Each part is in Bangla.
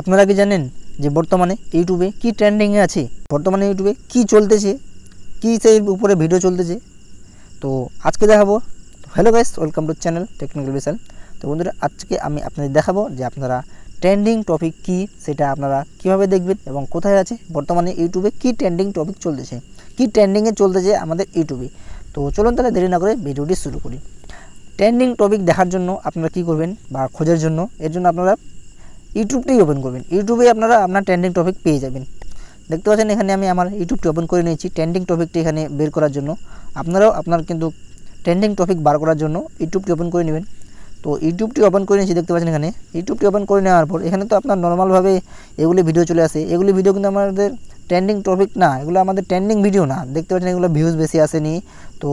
আপনারা কি জানেন যে বর্তমানে ইউটিউবে কি ট্রেন্ডিংয়ে আছে বর্তমানে ইউটিউবে কি চলতেছে কী সেই উপরে ভিডিও চলতেছে তো আজকে দেখাবো hello guys welcome to channel technical Bishal তো বন্ধুরা আজকে আমি আপনাদের দেখাবো যে আপনারা ট্রেন্ডিং টপিক কি সেটা আপনারা কিভাবে দেখবেন এবং কোথায় আছে বর্তমানে ইউটিউবে কি ট্রেন্ডিং টপিক চলতেছে কি ট্রেন্ডিংয়ে চলতেছে আমাদের ইউটিউবে তো চলুন তাহলে দেরি না করে ভিডিওটি শুরু করি ট্রেন্ডিং টপিক দেখার জন্য আপনারা কি করবেন বা খোঁজার জন্য এর জন্য আপনারা ইউটিউবটাই ওপেন করবেন ইউটিউবে আপনারা আপনার ট্রেন্ডিং টপিক পেয়ে যাবেন দেখতে পাচ্ছেন এখানে আমি আমার ইউটিউবটি ওপেন করে নিয়েছি ট্রেন্ডিং টপিকটি এখানে বের করার জন্য আপনারাও আপনার কিন্তু ট্রেন্ডিং টপিক বার করার জন্য ইউটিউবটি ওপেন করে নেবেন তো ইউটিউবটি ওপেন করে নিয়েছি দেখতে পাচ্ছেন এখানে ইউটিউবটি ওপেন করে নেওয়ার পর এখানে তো আপনার নর্মালভাবে এগুলি ভিডিও চলে আসে এগুলি ভিডিও কিন্তু আমাদের ট্রেন্ডিং টপিক না এগুলো আমাদের ট্রেন্ডিং ভিডিও না দেখতে পাচ্ছেন এগুলো ভিউজ বেশি আসেনি তো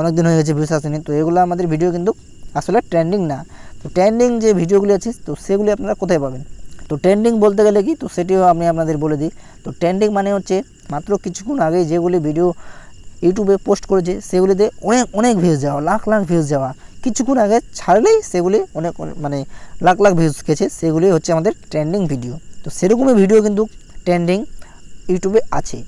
অনেক দিন হয়ে গেছে ভিউজ আসেনি তো এগুলো আমাদের ভিডিও কিন্তু আসলে ট্রেন্ডিং না তো ট্রেন্ডিং যে ভিডিওগুলি আছে তো সেগুলি আপনারা কোথায় পাবেন তো ট্রেন্ডিং বলতে গেলে কি তো সেটিও আমি আপনাদের বলে দিই তো ট্রেন্ডিং মানে হচ্ছে মাত্র কিছুক্ষণ আগে যেগুলি ভিডিও ইউটিউবে পোস্ট করেছে সেগুলিতে অনেক অনেক ভিউজ যাওয়া লাখ লাখ ভিউজ যাওয়া কিছুক্ষণ আগে ছাড়লেই সেগুলি অনেক মানে লাখ লাখ ভিউজ গেছে সেগুলি হচ্ছে আমাদের ট্রেন্ডিং ভিডিও তো সেরকমই ভিডিও কিন্তু ট্রেন্ডিং ইউটিউবে আছে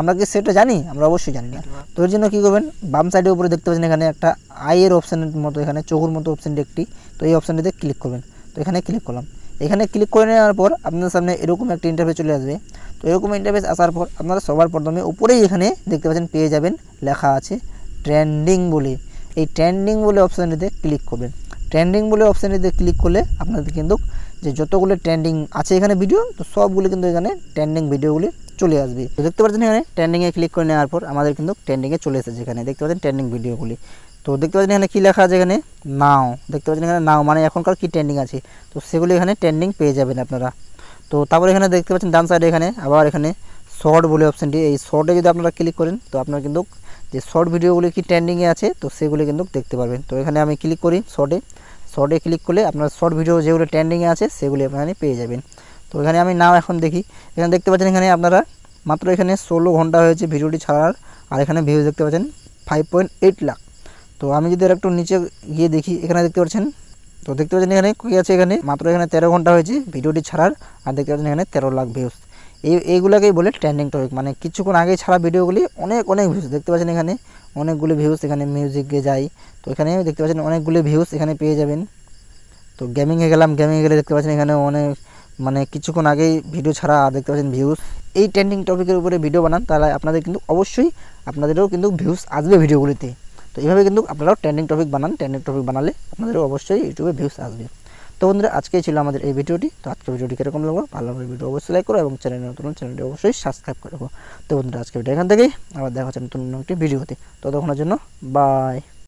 আমরা কি সেটা জানি আমরা অবশ্যই জানি না তো এর জন্য কী করবেন বাম সাইডের উপরে দেখতে পাচ্ছেন এখানে একটা আইয়ের অপশানের মতো এখানে চোখের মতো অপশানটি একটি তো এই অপশানটিতে ক্লিক করবেন তো এখানে ক্লিক করলাম এখানে ক্লিক করে নেওয়ার পর আপনাদের সামনে এরকম একটা ইন্টারভিউ চলে আসবে তো এরকম ইন্টারভিউ আসার পর আপনারা সবার প্রথমে উপরেই এখানে দেখতে পাচ্ছেন পেয়ে যাবেন লেখা আছে ট্রেন্ডিং বলে এই ট্রেন্ডিং বলে অপশানটিতে ক্লিক করবেন ট্রেন্ডিং বলে অপশানটিতে ক্লিক করলে আপনাদের কিন্তু যে যতগুলো ট্রেন্ডিং আছে এখানে ভিডিও তো সবগুলো কিন্তু এখানে ট্রেন্ডিং ভিডিওগুলি চলে আসবে তো দেখতে পাচ্ছেন এখানে ট্রেন্ডিংয়ে ক্লিক করে নেওয়ার পর আমাদের কিন্তু ট্রেন্ডিংয়ে চলে এসেছে এখানে দেখতে পাচ্ছেন ট্রেন্ডিং ভিডিওগুলি তো দেখতে পাচ্ছেন এখানে কী লেখা আছে এখানে নাও দেখতে পাচ্ছেন এখানে নাও মানে এখনকার কী ট্রেন্ডিং আছে তো সেগুলি এখানে ট্রেন্ডিং পেয়ে যাবেন আপনারা তো তারপরে এখানে দেখতে পাচ্ছেন ডান সাইডে এখানে আবার এখানে শর্ট বলে অপশানটি এই শর্টে যদি আপনারা ক্লিক করেন তো আপনারা কিন্তু যে শর্ট ভিডিওগুলি কি ট্রেন্ডিংয়ে আছে তো সেগুলি কিন্তু দেখতে পারবেন তো এখানে আমি ক্লিক করি শর্টে শর্টে ক্লিক করলে আপনার শর্ট ভিডিও যেগুলো ট্রেন্ডিংয়ে আছে সেগুলি আপনারা পেয়ে যাবেন তো এখানে আমি নাম এখন দেখি এখানে দেখতে পাচ্ছেন এখানে আপনারা মাত্র এখানে ষোলো ঘন্টা হয়েছে ভিডিওটি ছাড়ার আর এখানে ভিউজ দেখতে পাচ্ছেন ফাইভ পয়েন্ট এইট লাখ তো আমি যদি আর একটু নিচে গিয়ে দেখি এখানে দেখতে পাচ্ছেন তো দেখতে পাচ্ছেন এখানে কী আছে এখানে মাত্র এখানে তেরো ঘন্টা হয়েছে ভিডিওটি ছাড়ার আর দেখতে পাচ্ছেন এখানে তেরো লাখ ভিউজ এই এইগুলোকেই বলে ট্রেন্ডিং টপিক মানে কিছুক্ষণ আগে ছাড়া ভিডিওগুলি অনেক অনেক ভিউজ দেখতে পাচ্ছেন এখানে অনেকগুলি ভিউজ এখানে মিউজিকে যাই তো এখানে দেখতে পাচ্ছেন অনেকগুলি ভিউজ এখানে পেয়ে যাবেন তো গেমিংয়ে গেলাম গেমিংয়ে গেলে দেখতে পাচ্ছেন এখানে অনেক মানে কিছুক্ষণ আগেই ভিডিও ছাড়া দেখতে পাচ্ছেন ভিউজ এই ট্রেন্ডিং টপিকের উপরে ভিডিও বানান তাহলে আপনাদের কিন্তু অবশ্যই আপনাদেরও কিন্তু ভিউজ আসবে ভিডিওগুলিতে তো এইভাবে কিন্তু আপনারাও ট্রেন্ডিং টপিক বানান ট্রেন্ডিং টপিক বানালে আপনাদেরও অবশ্যই ইউটিউবে ভিউজ আসবে তো বন্ধুরা আজকেই ছিল আমাদের এই ভিডিওটি তো আজকে ভিডিওটি কীরকম লাগবো ভালো ভিডিও অবশ্যই লাইক করো এবং চ্যানেল নতুন চ্যানেলটি অবশ্যই সাবস্ক্রাইব করবো তো বন্ধুরা আজকে ভিডিও এখান থেকেই আবার দেখা হচ্ছে নতুন একটি ভিডিওতে তো তখন জন্য বাই